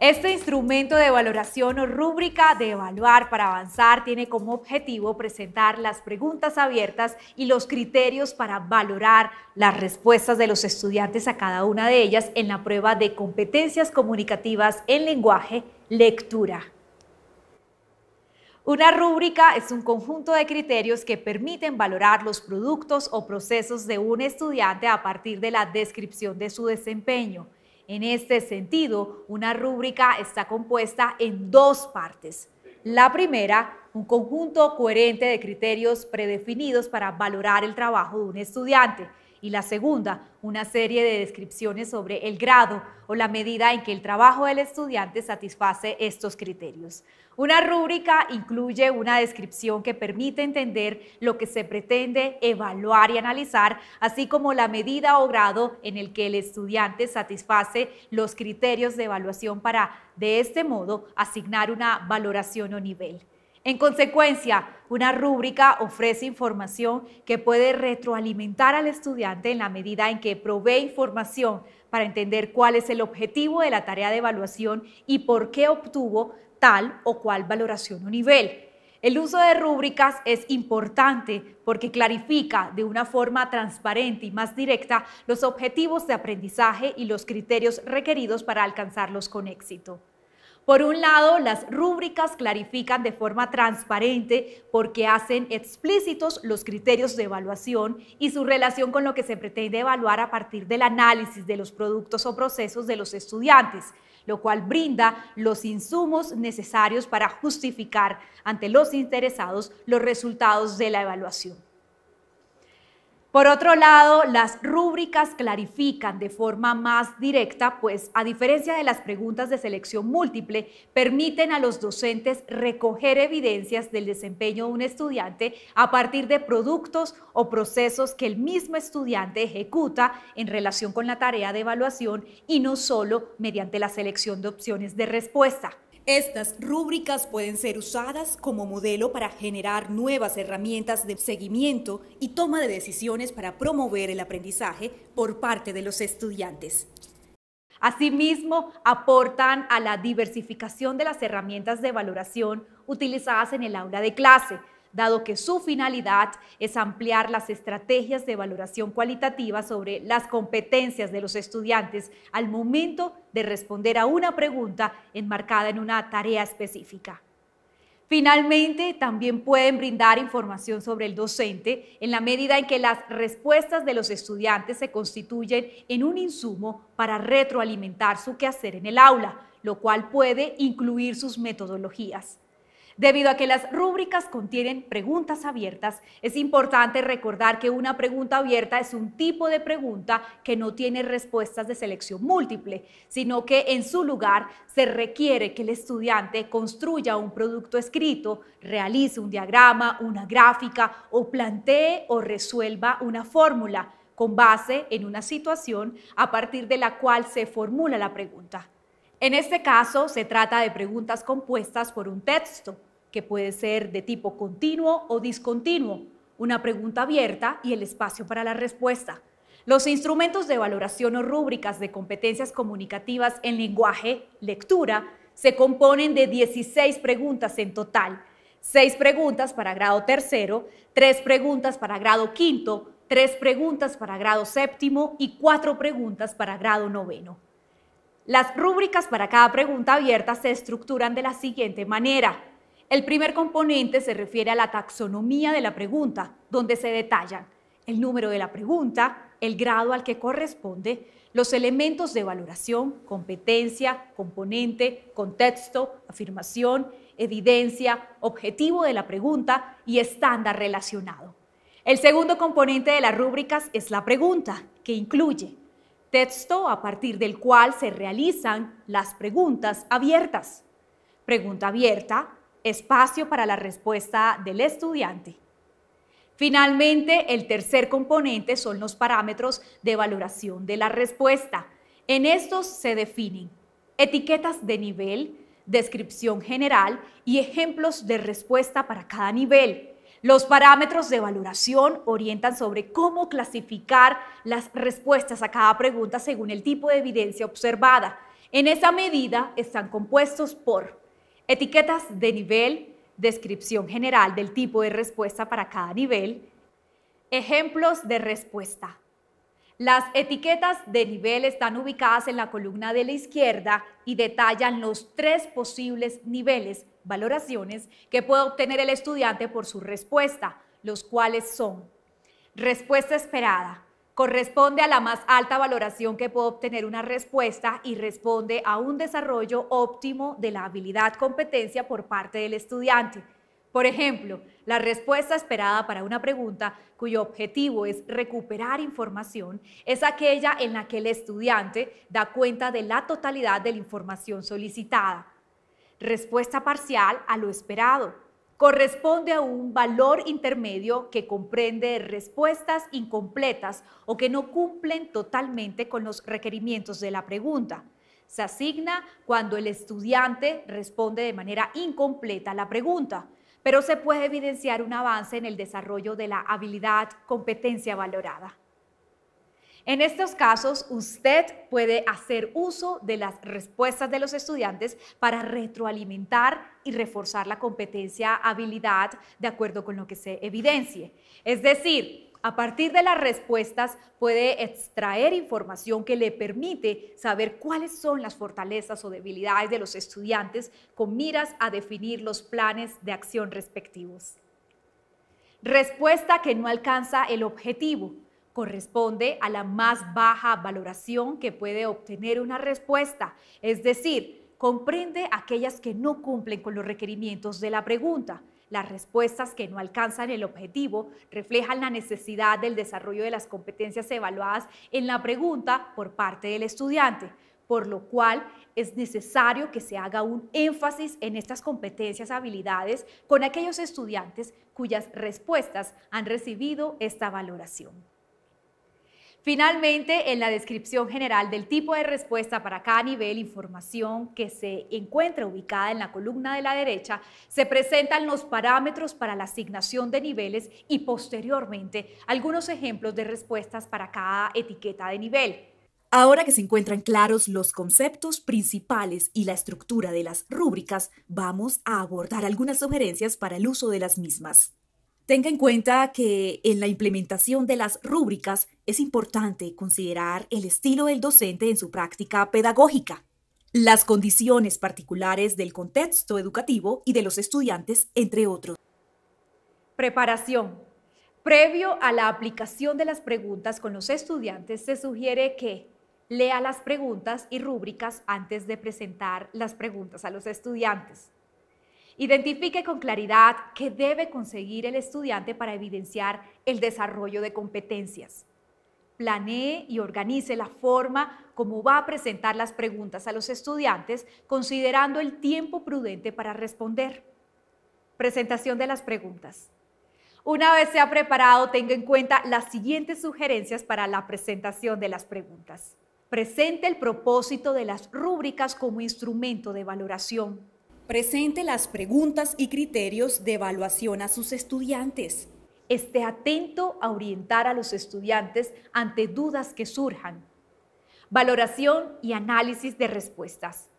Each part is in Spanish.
Este instrumento de valoración o rúbrica de evaluar para avanzar tiene como objetivo presentar las preguntas abiertas y los criterios para valorar las respuestas de los estudiantes a cada una de ellas en la prueba de competencias comunicativas en lenguaje lectura. Una rúbrica es un conjunto de criterios que permiten valorar los productos o procesos de un estudiante a partir de la descripción de su desempeño. En este sentido, una rúbrica está compuesta en dos partes. La primera, un conjunto coherente de criterios predefinidos para valorar el trabajo de un estudiante y la segunda, una serie de descripciones sobre el grado o la medida en que el trabajo del estudiante satisface estos criterios. Una rúbrica incluye una descripción que permite entender lo que se pretende evaluar y analizar, así como la medida o grado en el que el estudiante satisface los criterios de evaluación para, de este modo, asignar una valoración o nivel. En consecuencia, una rúbrica ofrece información que puede retroalimentar al estudiante en la medida en que provee información para entender cuál es el objetivo de la tarea de evaluación y por qué obtuvo tal o cual valoración o nivel. El uso de rúbricas es importante porque clarifica de una forma transparente y más directa los objetivos de aprendizaje y los criterios requeridos para alcanzarlos con éxito. Por un lado, las rúbricas clarifican de forma transparente porque hacen explícitos los criterios de evaluación y su relación con lo que se pretende evaluar a partir del análisis de los productos o procesos de los estudiantes lo cual brinda los insumos necesarios para justificar ante los interesados los resultados de la evaluación. Por otro lado, las rúbricas clarifican de forma más directa, pues a diferencia de las preguntas de selección múltiple, permiten a los docentes recoger evidencias del desempeño de un estudiante a partir de productos o procesos que el mismo estudiante ejecuta en relación con la tarea de evaluación y no solo mediante la selección de opciones de respuesta. Estas rúbricas pueden ser usadas como modelo para generar nuevas herramientas de seguimiento y toma de decisiones para promover el aprendizaje por parte de los estudiantes. Asimismo, aportan a la diversificación de las herramientas de valoración utilizadas en el aula de clase, dado que su finalidad es ampliar las estrategias de valoración cualitativa sobre las competencias de los estudiantes al momento de responder a una pregunta enmarcada en una tarea específica. Finalmente, también pueden brindar información sobre el docente en la medida en que las respuestas de los estudiantes se constituyen en un insumo para retroalimentar su quehacer en el aula, lo cual puede incluir sus metodologías. Debido a que las rúbricas contienen preguntas abiertas, es importante recordar que una pregunta abierta es un tipo de pregunta que no tiene respuestas de selección múltiple, sino que en su lugar se requiere que el estudiante construya un producto escrito, realice un diagrama, una gráfica o plantee o resuelva una fórmula con base en una situación a partir de la cual se formula la pregunta. En este caso, se trata de preguntas compuestas por un texto, que puede ser de tipo continuo o discontinuo, una pregunta abierta y el espacio para la respuesta. Los instrumentos de valoración o rúbricas de competencias comunicativas en lenguaje, lectura, se componen de 16 preguntas en total. 6 preguntas para grado tercero, tres preguntas para grado quinto, tres preguntas para grado séptimo y cuatro preguntas para grado noveno. Las rúbricas para cada pregunta abierta se estructuran de la siguiente manera. El primer componente se refiere a la taxonomía de la pregunta, donde se detallan el número de la pregunta, el grado al que corresponde, los elementos de valoración, competencia, componente, contexto, afirmación, evidencia, objetivo de la pregunta y estándar relacionado. El segundo componente de las rúbricas es la pregunta, que incluye texto a partir del cual se realizan las preguntas abiertas, pregunta abierta, espacio para la respuesta del estudiante. Finalmente, el tercer componente son los parámetros de valoración de la respuesta. En estos se definen etiquetas de nivel, descripción general y ejemplos de respuesta para cada nivel. Los parámetros de valoración orientan sobre cómo clasificar las respuestas a cada pregunta según el tipo de evidencia observada. En esa medida están compuestos por etiquetas de nivel, descripción general del tipo de respuesta para cada nivel, ejemplos de respuesta. Las etiquetas de nivel están ubicadas en la columna de la izquierda y detallan los tres posibles niveles, valoraciones, que puede obtener el estudiante por su respuesta, los cuales son respuesta esperada, corresponde a la más alta valoración que puede obtener una respuesta y responde a un desarrollo óptimo de la habilidad competencia por parte del estudiante. Por ejemplo, la respuesta esperada para una pregunta cuyo objetivo es recuperar información es aquella en la que el estudiante da cuenta de la totalidad de la información solicitada. Respuesta parcial a lo esperado corresponde a un valor intermedio que comprende respuestas incompletas o que no cumplen totalmente con los requerimientos de la pregunta. Se asigna cuando el estudiante responde de manera incompleta a la pregunta, pero se puede evidenciar un avance en el desarrollo de la habilidad competencia valorada. En estos casos, usted puede hacer uso de las respuestas de los estudiantes para retroalimentar y reforzar la competencia, habilidad, de acuerdo con lo que se evidencie. Es decir, a partir de las respuestas puede extraer información que le permite saber cuáles son las fortalezas o debilidades de los estudiantes con miras a definir los planes de acción respectivos. Respuesta que no alcanza el objetivo corresponde a la más baja valoración que puede obtener una respuesta, es decir, comprende aquellas que no cumplen con los requerimientos de la pregunta. Las respuestas que no alcanzan el objetivo reflejan la necesidad del desarrollo de las competencias evaluadas en la pregunta por parte del estudiante, por lo cual es necesario que se haga un énfasis en estas competencias, habilidades con aquellos estudiantes cuyas respuestas han recibido esta valoración. Finalmente, en la descripción general del tipo de respuesta para cada nivel, información que se encuentra ubicada en la columna de la derecha, se presentan los parámetros para la asignación de niveles y posteriormente algunos ejemplos de respuestas para cada etiqueta de nivel. Ahora que se encuentran claros los conceptos principales y la estructura de las rúbricas, vamos a abordar algunas sugerencias para el uso de las mismas. Tenga en cuenta que en la implementación de las rúbricas es importante considerar el estilo del docente en su práctica pedagógica, las condiciones particulares del contexto educativo y de los estudiantes, entre otros. Preparación. Previo a la aplicación de las preguntas con los estudiantes, se sugiere que lea las preguntas y rúbricas antes de presentar las preguntas a los estudiantes Identifique con claridad qué debe conseguir el estudiante para evidenciar el desarrollo de competencias. Planee y organice la forma como va a presentar las preguntas a los estudiantes, considerando el tiempo prudente para responder. Presentación de las preguntas. Una vez se ha preparado, tenga en cuenta las siguientes sugerencias para la presentación de las preguntas. Presente el propósito de las rúbricas como instrumento de valoración. Presente las preguntas y criterios de evaluación a sus estudiantes. Esté atento a orientar a los estudiantes ante dudas que surjan. Valoración y análisis de respuestas.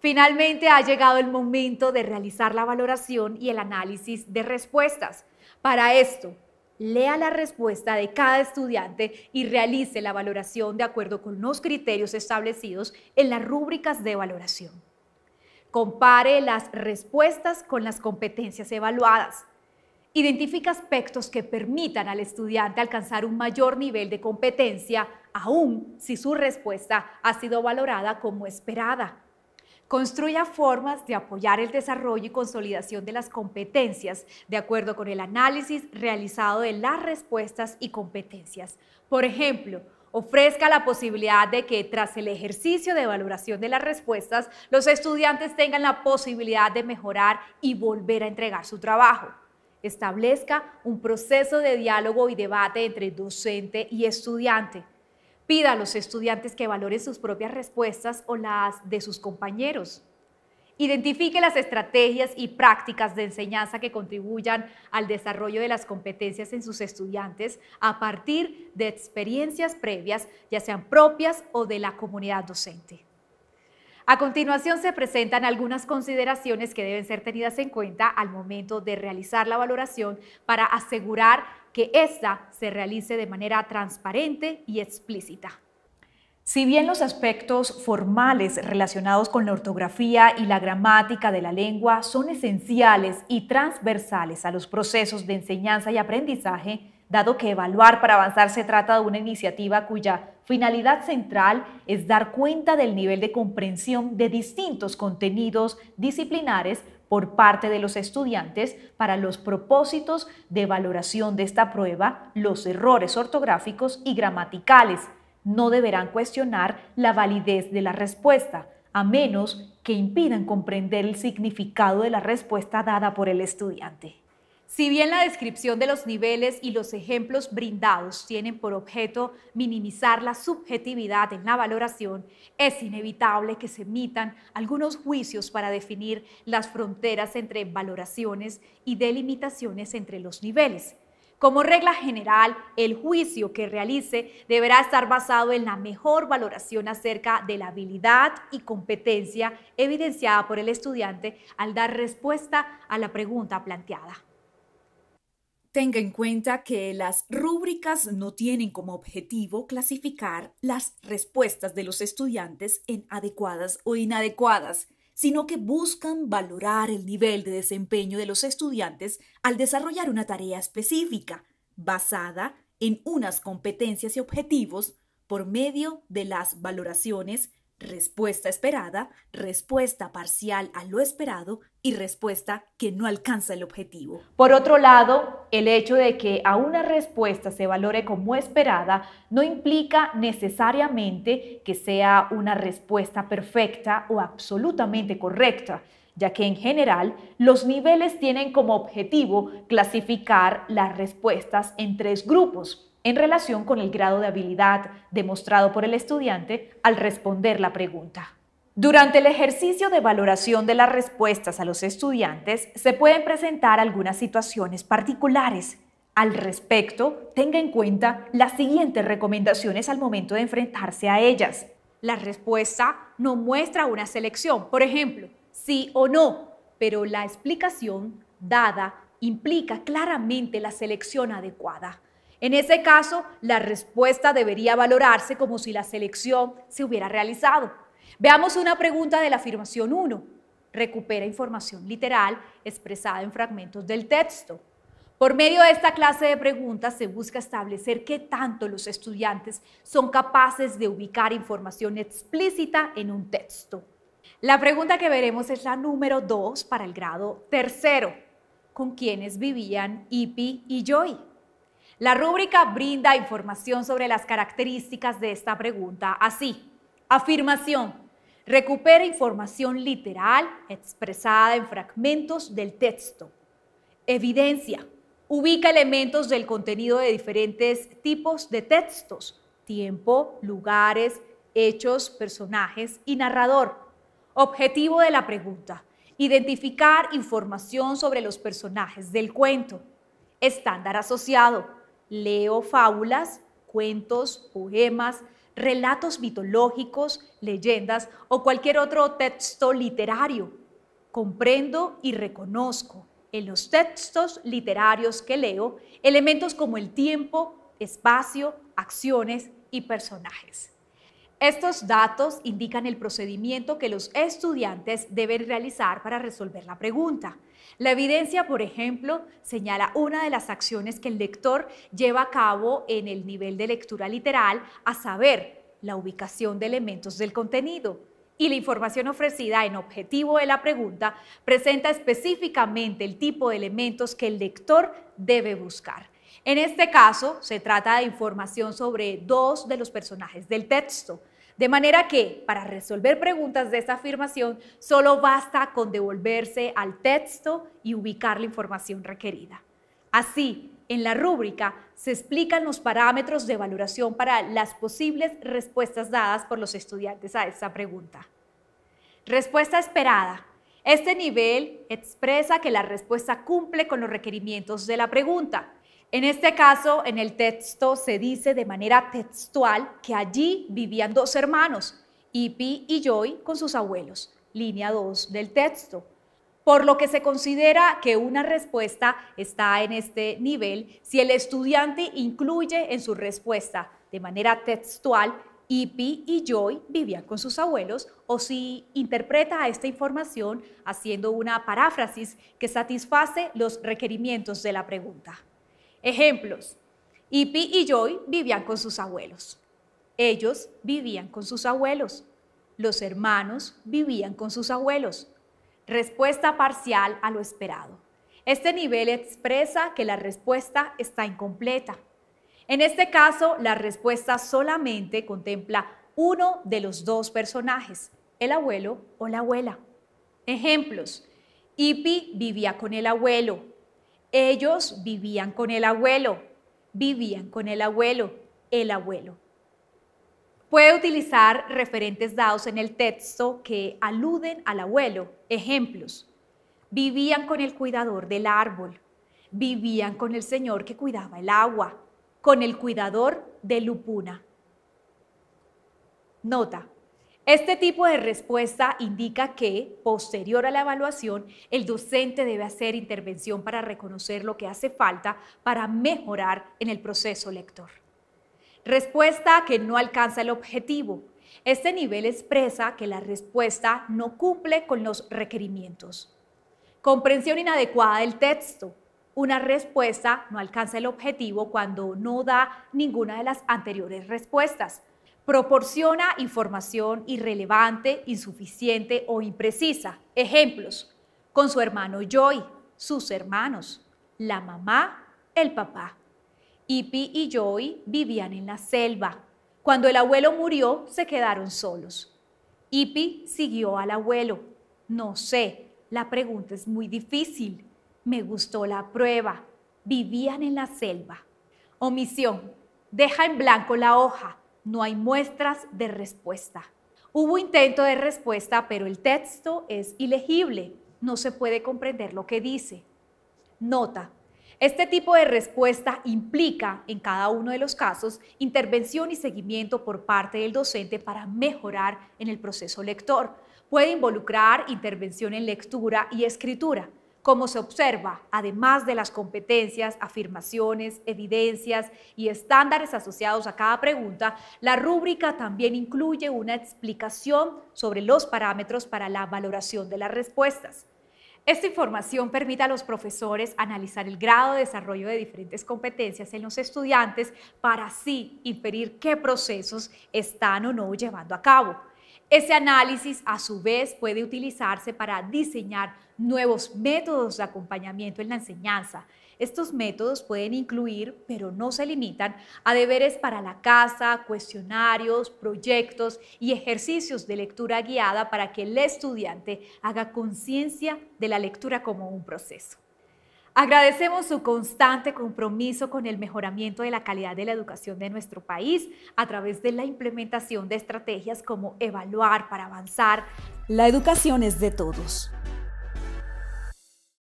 Finalmente ha llegado el momento de realizar la valoración y el análisis de respuestas. Para esto, lea la respuesta de cada estudiante y realice la valoración de acuerdo con los criterios establecidos en las rúbricas de valoración. Compare las respuestas con las competencias evaluadas. Identifica aspectos que permitan al estudiante alcanzar un mayor nivel de competencia, aun si su respuesta ha sido valorada como esperada. Construya formas de apoyar el desarrollo y consolidación de las competencias de acuerdo con el análisis realizado de las respuestas y competencias. Por ejemplo, ofrezca la posibilidad de que tras el ejercicio de valoración de las respuestas, los estudiantes tengan la posibilidad de mejorar y volver a entregar su trabajo. Establezca un proceso de diálogo y debate entre docente y estudiante. Pida a los estudiantes que valoren sus propias respuestas o las de sus compañeros. Identifique las estrategias y prácticas de enseñanza que contribuyan al desarrollo de las competencias en sus estudiantes a partir de experiencias previas, ya sean propias o de la comunidad docente. A continuación se presentan algunas consideraciones que deben ser tenidas en cuenta al momento de realizar la valoración para asegurar que ésta se realice de manera transparente y explícita. Si bien los aspectos formales relacionados con la ortografía y la gramática de la lengua son esenciales y transversales a los procesos de enseñanza y aprendizaje, dado que evaluar para avanzar se trata de una iniciativa cuya finalidad central es dar cuenta del nivel de comprensión de distintos contenidos disciplinares por parte de los estudiantes para los propósitos de valoración de esta prueba, los errores ortográficos y gramaticales no deberán cuestionar la validez de la respuesta, a menos que impidan comprender el significado de la respuesta dada por el estudiante. Si bien la descripción de los niveles y los ejemplos brindados tienen por objeto minimizar la subjetividad en la valoración, es inevitable que se emitan algunos juicios para definir las fronteras entre valoraciones y delimitaciones entre los niveles. Como regla general, el juicio que realice deberá estar basado en la mejor valoración acerca de la habilidad y competencia evidenciada por el estudiante al dar respuesta a la pregunta planteada. Tenga en cuenta que las rúbricas no tienen como objetivo clasificar las respuestas de los estudiantes en adecuadas o inadecuadas, sino que buscan valorar el nivel de desempeño de los estudiantes al desarrollar una tarea específica, basada en unas competencias y objetivos por medio de las valoraciones Respuesta esperada, respuesta parcial a lo esperado y respuesta que no alcanza el objetivo. Por otro lado, el hecho de que a una respuesta se valore como esperada no implica necesariamente que sea una respuesta perfecta o absolutamente correcta ya que en general los niveles tienen como objetivo clasificar las respuestas en tres grupos, en relación con el grado de habilidad demostrado por el estudiante al responder la pregunta. Durante el ejercicio de valoración de las respuestas a los estudiantes se pueden presentar algunas situaciones particulares. Al respecto, tenga en cuenta las siguientes recomendaciones al momento de enfrentarse a ellas. La respuesta no muestra una selección, por ejemplo, sí o no, pero la explicación dada implica claramente la selección adecuada. En ese caso, la respuesta debería valorarse como si la selección se hubiera realizado. Veamos una pregunta de la afirmación 1. Recupera información literal expresada en fragmentos del texto. Por medio de esta clase de preguntas se busca establecer qué tanto los estudiantes son capaces de ubicar información explícita en un texto. La pregunta que veremos es la número 2 para el grado tercero, con quiénes vivían Ipi y Joy. La rúbrica brinda información sobre las características de esta pregunta. Así, afirmación. Recupera información literal expresada en fragmentos del texto. Evidencia. Ubica elementos del contenido de diferentes tipos de textos. Tiempo, lugares, hechos, personajes y narrador. Objetivo de la pregunta. Identificar información sobre los personajes del cuento. Estándar asociado Leo fábulas, cuentos, poemas, relatos mitológicos, leyendas o cualquier otro texto literario. Comprendo y reconozco en los textos literarios que leo elementos como el tiempo, espacio, acciones y personajes. Estos datos indican el procedimiento que los estudiantes deben realizar para resolver la pregunta. La evidencia, por ejemplo, señala una de las acciones que el lector lleva a cabo en el nivel de lectura literal, a saber, la ubicación de elementos del contenido. Y la información ofrecida en objetivo de la pregunta presenta específicamente el tipo de elementos que el lector debe buscar. En este caso, se trata de información sobre dos de los personajes del texto. De manera que, para resolver preguntas de esta afirmación, solo basta con devolverse al texto y ubicar la información requerida. Así, en la rúbrica se explican los parámetros de valoración para las posibles respuestas dadas por los estudiantes a esta pregunta. Respuesta esperada. Este nivel expresa que la respuesta cumple con los requerimientos de la pregunta. En este caso, en el texto se dice de manera textual que allí vivían dos hermanos, Ipi y Joy, con sus abuelos, línea 2 del texto. Por lo que se considera que una respuesta está en este nivel si el estudiante incluye en su respuesta de manera textual Ipi y Joy vivían con sus abuelos o si interpreta esta información haciendo una paráfrasis que satisface los requerimientos de la pregunta. Ejemplos. Ipi y Joy vivían con sus abuelos. Ellos vivían con sus abuelos. Los hermanos vivían con sus abuelos. Respuesta parcial a lo esperado. Este nivel expresa que la respuesta está incompleta. En este caso, la respuesta solamente contempla uno de los dos personajes, el abuelo o la abuela. Ejemplos. Ipi vivía con el abuelo, ellos vivían con el abuelo, vivían con el abuelo, el abuelo. Puede utilizar referentes dados en el texto que aluden al abuelo. Ejemplos. Vivían con el cuidador del árbol. Vivían con el señor que cuidaba el agua. Con el cuidador de Lupuna. Nota. Este tipo de respuesta indica que, posterior a la evaluación, el docente debe hacer intervención para reconocer lo que hace falta para mejorar en el proceso lector. Respuesta que no alcanza el objetivo. Este nivel expresa que la respuesta no cumple con los requerimientos. Comprensión inadecuada del texto. Una respuesta no alcanza el objetivo cuando no da ninguna de las anteriores respuestas Proporciona información irrelevante, insuficiente o imprecisa. Ejemplos, con su hermano Joy, sus hermanos, la mamá, el papá. Ipi y Joy vivían en la selva. Cuando el abuelo murió, se quedaron solos. Ipi siguió al abuelo. No sé, la pregunta es muy difícil. Me gustó la prueba. Vivían en la selva. Omisión. Deja en blanco la hoja no hay muestras de respuesta. Hubo intento de respuesta, pero el texto es ilegible, no se puede comprender lo que dice. Nota, este tipo de respuesta implica, en cada uno de los casos, intervención y seguimiento por parte del docente para mejorar en el proceso lector. Puede involucrar intervención en lectura y escritura como se observa, además de las competencias, afirmaciones, evidencias y estándares asociados a cada pregunta, la rúbrica también incluye una explicación sobre los parámetros para la valoración de las respuestas. Esta información permite a los profesores analizar el grado de desarrollo de diferentes competencias en los estudiantes para así inferir qué procesos están o no llevando a cabo. Ese análisis a su vez puede utilizarse para diseñar nuevos métodos de acompañamiento en la enseñanza. Estos métodos pueden incluir, pero no se limitan, a deberes para la casa, cuestionarios, proyectos y ejercicios de lectura guiada para que el estudiante haga conciencia de la lectura como un proceso. Agradecemos su constante compromiso con el mejoramiento de la calidad de la educación de nuestro país a través de la implementación de estrategias como evaluar para avanzar. La educación es de todos.